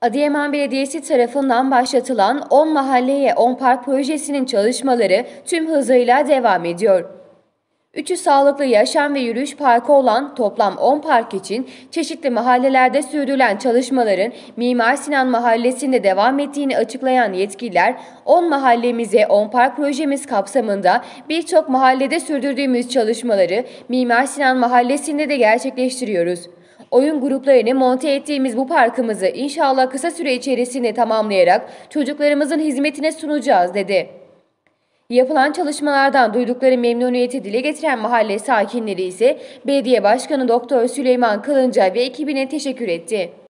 Adıyaman Belediyesi tarafından başlatılan 10 mahalleye 10 park projesinin çalışmaları tüm hızıyla devam ediyor. Üçü sağlıklı yaşam ve yürüyüş parkı olan toplam 10 park için çeşitli mahallelerde sürdürülen çalışmaların Mimar Sinan Mahallesi'nde devam ettiğini açıklayan yetkililer, 10 mahallemize 10 park projemiz kapsamında birçok mahallede sürdürdüğümüz çalışmaları Mimar Sinan Mahallesi'nde de gerçekleştiriyoruz. Oyun gruplarını monte ettiğimiz bu parkımızı inşallah kısa süre içerisinde tamamlayarak çocuklarımızın hizmetine sunacağız dedi. Yapılan çalışmalardan duydukları memnuniyeti dile getiren mahalle sakinleri ise Belediye Başkanı Doktor Süleyman Kılınca ve ekibine teşekkür etti.